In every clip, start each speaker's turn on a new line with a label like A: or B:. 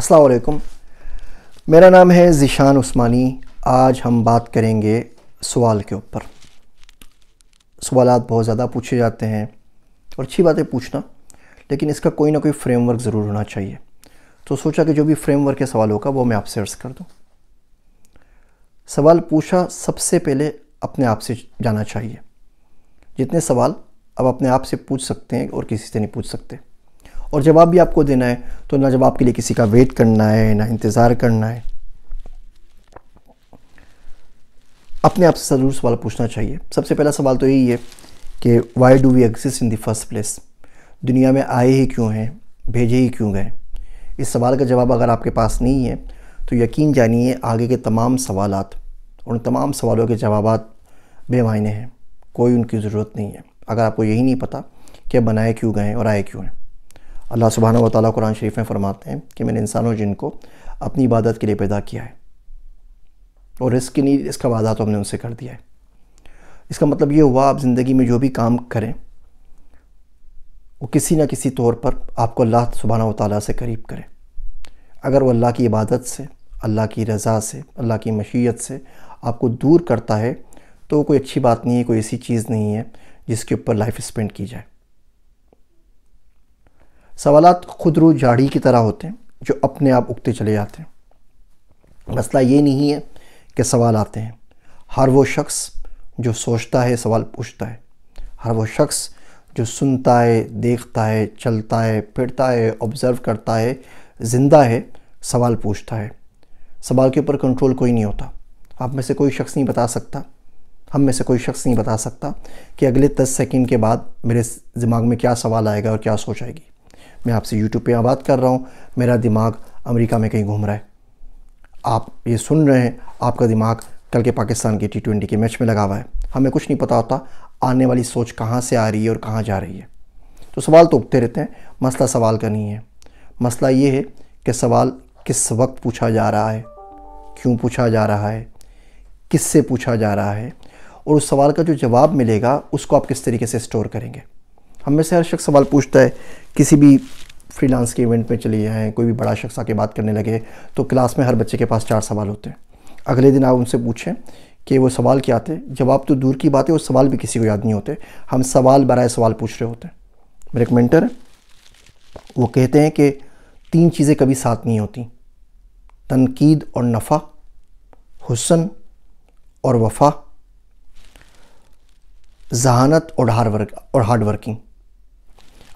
A: असलकुम मेरा नाम है ज़िशान उस्मानी आज हम बात करेंगे सवाल के ऊपर सवाल बहुत ज़्यादा पूछे जाते हैं और अच्छी बात है पूछना लेकिन इसका कोई ना कोई फ्रेमवर्क ज़रूर होना चाहिए तो सोचा कि जो भी फ्रेमवर्क के सवाल होगा वो मैं आपसे अर्ज़ कर दूँ सवाल पूछा सबसे पहले अपने आप से जाना चाहिए जितने सवाल अब अपने आप से पूछ सकते हैं और किसी से नहीं पूछ सकते और जवाब भी आपको देना है तो ना जवाब के लिए किसी का वेट करना है ना इंतज़ार करना है अपने आप से ज़रूर सवाल पूछना चाहिए सबसे पहला सवाल तो यही है कि why do we exist in the first place दुनिया में आए ही क्यों हैं भेजे ही क्यों गए इस सवाल का जवाब अगर आपके पास नहीं है तो यकीन जानिए आगे के तमाम सवाल उन तमाम सवालों के जवाब बेमायने हैं कोई उनकी ज़रूरत नहीं है अगर आपको यही नहीं पता कि बनाए क्यों गए और आए क्यों हैं अल्लाह सुबहाना वाली कुरान शरीफ में फरमाते हैं कि मैंने इंसानों जिनको अपनी इबादत के लिए पैदा किया है और रिस्क की नीड इसका वादा तो हमने उनसे कर दिया है इसका मतलब ये हुआ आप ज़िंदगी में जो भी काम करें वो किसी ना किसी तौर पर आपको अल्लाह सुबहाना ताली से करीब करें अगर वो अल्लाह की इबादत से अल्लाह की रज़ा से अल्लाह की मशीयत से आपको दूर करता है तो कोई अच्छी बात नहीं है कोई ऐसी चीज़ नहीं है जिसके ऊपर लाइफ स्पेंड की जाए सवाल खुदरू झाड़ी की तरह होते हैं जो अपने आप उगते चले जाते हैं मसला ये नहीं है कि सवाल आते हैं हर वो शख्स जो सोचता है सवाल पूछता है हर वो शख्स जो सुनता है देखता है चलता है फिरता है ऑब्ज़र्व करता है ज़िंदा है सवाल पूछता है सवाल के ऊपर कंट्रोल कोई नहीं होता आप में से कोई शख्स नहीं बता सकता हम में से कोई शख्स नहीं बता सकता कि अगले दस सेकेंड के बाद मेरे दिमाग में क्या सवाल आएगा और क्या सोच आएगी मैं आपसे यूट्यूब पर बात कर रहा हूँ मेरा दिमाग अमेरिका में कहीं घूम रहा है आप ये सुन रहे हैं आपका दिमाग कल के पाकिस्तान के टी ट्वेंटी के मैच में लगा हुआ है हमें कुछ नहीं पता होता आने वाली सोच कहाँ से आ रही है और कहाँ जा रही है तो सवाल तो उठते रहते हैं मसला सवाल का नहीं है मसला ये है कि सवाल किस वक्त पूछा जा रहा है क्यों पूछा जा रहा है किससे पूछा जा रहा है और उस सवाल का जो जवाब मिलेगा उसको आप किस तरीके से स्टोर करेंगे हम में से हर शख्स सवाल पूछता है किसी भी फ्रीलांस के इवेंट में चले जाएँ कोई भी बड़ा शख्स आके बात करने लगे तो क्लास में हर बच्चे के पास चार सवाल होते हैं अगले दिन आप उनसे पूछें कि वो सवाल क्या थे जवाब तो दूर की बात है वो सवाल भी किसी को याद नहीं होते हम सवाल बरए सवाल पूछ रहे होते हैं मेरे एक मेंटर वो कहते हैं कि तीन चीज़ें कभी साथ नहीं होती तनकीद और नफ़ा हुसन और वफा जहानत और हार्ड वर्क और हार्ड वर्किंग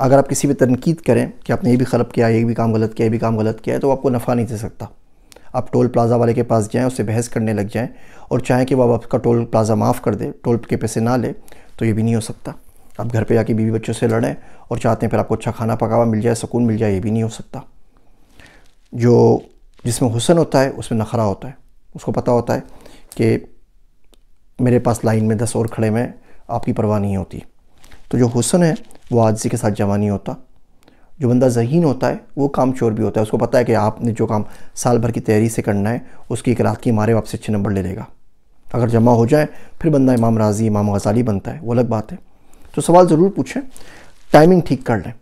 A: अगर आप किसी भी तनकीद करें कि आपने ये भी खलब किया ये भी काम गलत किया ये भी काम गलत किया है तो आपको नफ़ा नहीं दे सकता आप टोल प्लाज़ा वाले के पास जाएँ उससे बहस करने लग जाएँ और चाहें कि वह आपका टोल प्लाज़ा माफ़ कर दे टोल के पैसे ना ले तो ये भी नहीं हो सकता आप घर पे जाके बीवी बच्चों से लड़ें और चाहते हैं फिर आपको अच्छा खाना पकावा मिल जाए सुकून मिल जाए ये भी नहीं हो सकता जो जिसमें हुसन होता है उसमें नखरा होता है उसको पता होता है कि मेरे पास लाइन में दस और खड़े में आपकी परवाह नहीं होती तो जो हुसन है वो आजी के साथ जमा नहीं होता जो बंदा जहीन होता है वो काम चोर भी होता है उसको पता है कि आपने जो काम साल भर की तैयारी से करना है उसकी एक रात की मारे वापस अच्छे नंबर ले लेगा अगर जमा हो जाए फिर बंदा इमाम राजी इमाम गजाली बनता है वो अलग बात है तो सवाल ज़रूर पूछें टाइमिंग ठीक कर लें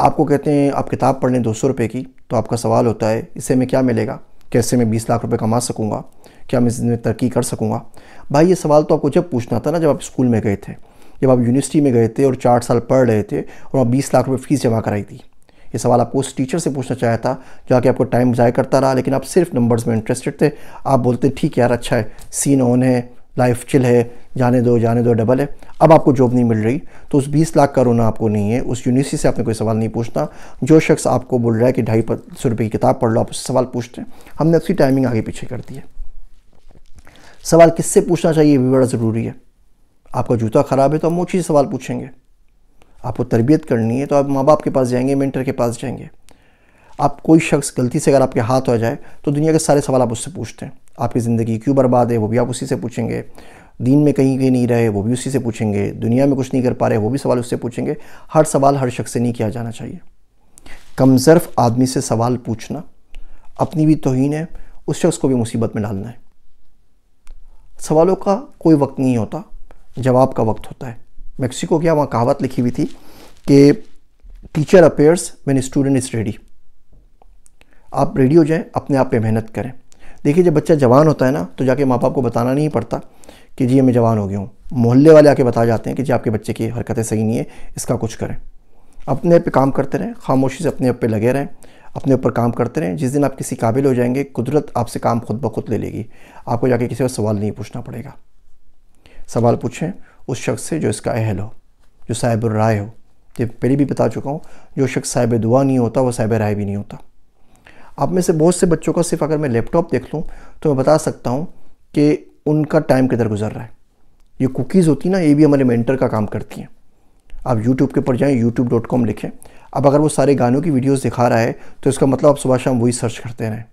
A: आपको कहते हैं आप किताब पढ़ लें दो सौ रुपये की तो आपका सवाल होता है इससे में क्या मिलेगा कैसे मैं बीस लाख रुपये कमा सकूँगा क्या मैं इसमें तरक्की कर सकूँगा भाई ये सवाल तो आपको जब पूछना था ना जब आप स्कूल में गए थे जब आप यूनिवर्सिटी में गए थे और चार साल पढ़ रहे थे और आप बीस लाख रुपये फ़ीस जमा कराई थी ये सवाल आपको उस टीचर से पूछना चाहता था जो आके आपको टाइम ज़ाय करता रहा लेकिन आप सिर्फ नंबर्स में इंटरेस्टेड थे आप बोलते ठीक यार अच्छा है सीन ऑन है लाइफ चिल है जाने दो जाने दो डबल है अब आपको जॉब नहीं मिल रही तो उस 20 लाख का रोना आपको नहीं है उस यूनिवर्सिटी से आपने कोई सवाल नहीं पूछना जो शख्स आपको बोल रहा है कि ढाई सौ रुपये की किताब पढ़ लो आप उससे सवाल पूछते हैं हमने उसकी टाइमिंग आगे पीछे कर दी है सवाल किससे पूछना चाहिए ये भी बड़ा ज़रूरी है आपका जूता ख़राब है तो हम वो चीज़ सवाल पूछेंगे आपको तरबियत करनी है तो आप माँ बाप के पास जाएंगे मेंटर के पास जाएंगे आप कोई शख्स गलती से अगर आपके हाथ आ जाए तो दुनिया के सारे सवाल आप उससे पूछते हैं आपकी ज़िंदगी क्यों बर्बाद है वो भी आप उसी से पूछेंगे दीन में कहीं कहीं नहीं रहे वो भी उसी से पूछेंगे दुनिया में कुछ नहीं कर पा रहे वो भी सवाल उससे पूछेंगे हर सवाल हर शख्स से नहीं किया जाना चाहिए कमज़र्फ आदमी से सवाल पूछना अपनी भी तोहन है उस शख्स को भी मुसीबत में डालना है सवालों का कोई वक्त नहीं होता जवाब का वक्त होता है मैक्सिको क्या वहाँ कहावत लिखी हुई थी कि teacher appears man student is ready आप रेडी हो जाएं अपने आप पे मेहनत करें देखिए जब बच्चा जवान होता है ना तो जाके माँ बाप को बताना नहीं पड़ता कि जी मैं जवान हो गया हूँ मोहल्ले वाले आके बता जाते हैं कि जी आपके बच्चे की हरकतें सही नहीं है इसका कुछ करें अपने पे काम करते रहें खामोशी से अपने आप पे लगे रहें अपने ऊपर काम करते रहें जिस दिन आप किसी काबिल हो जाएंगे कुदरत आपसे काम खुद ब खुद ले लेगी आपको जाके किसी और सवाल नहीं पूछना पड़ेगा सवाल पूछें उस शख्स से जो इसका अहल हो जो साहिब राय हो ये पहले भी बता चुका हूँ जो शख्स साहिब दुआ नहीं होता वो साहिब राय भी नहीं होता आप में से बहुत से बच्चों का सिर्फ अगर मैं लैपटॉप देख लूँ तो मैं बता सकता हूँ कि उनका टाइम किधर गुजर रहा है ये कुकीज़ होती ना ये भी हमारे मेंटर का काम करती हैं आप यूट्यूब के ऊपर जाएँ यूट्यूब डॉट कॉम लिखें अब अगर वो सारे गानों की वीडियोस दिखा रहा है तो इसका मतलब आप सुबह शाम वही सर्च करते रहें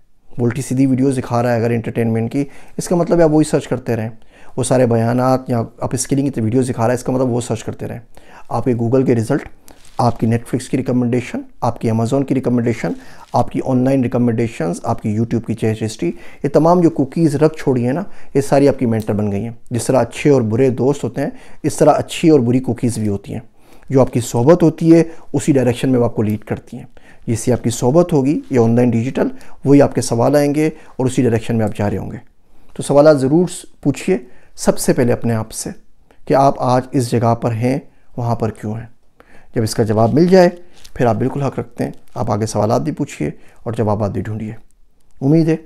A: उल्टी सीधी वीडियोस दिखा रहा है अगर एंटरटेनमेंट की इसका मतलब आप वही सर्च करते रहें वो सारे बयान या आप स्किलिंग की वीडियोज़ दिखा रहा है इसका मतलब वो सर्च करते रहें आपके गूगल के रिज़ल्ट आपकी नेटफ्लिक्स की रिकमेंडेशन आपकी अमेज़ोन की रिकमेंडेशन आपकी ऑनलाइन रिकमेंडेशन आपकी यूट्यूब की चेहरे हिस्ट्री ये तमाम जो कुकीज़ रख छोड़ी है ना ये सारी आपकी मेंटर बन गई हैं जिस तरह अच्छे और बुरे दोस्त होते हैं इस तरह अच्छी और बुरी कुकीज़ भी होती हैं जो आपकी सोहबत होती है उसी डायरेक्शन में वो आपको लीड करती हैं जिससे आपकी सोहबत होगी या ऑनलाइन डिजिटल वही आपके सवाल आएंगे और उसी डायरेक्शन में आप जा रहे होंगे तो सवाल ज़रूर पूछिए सबसे पहले अपने आप से कि आप आज इस जगह पर हैं वहाँ पर क्यों हैं जब इसका जवाब मिल जाए फिर आप बिल्कुल हक रखते हैं आप आगे सवाल भी पूछिए और जवाब भी ढूंढिए उम्मीद है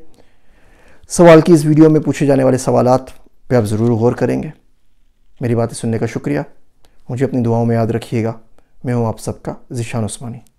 A: सवाल की इस वीडियो में पूछे जाने वाले सवाल पे आप ज़रूर गौर करेंगे मेरी बातें सुनने का शुक्रिया मुझे अपनी दुआओं में याद रखिएगा मैं हूँ आप सबका जिशान उस्मानी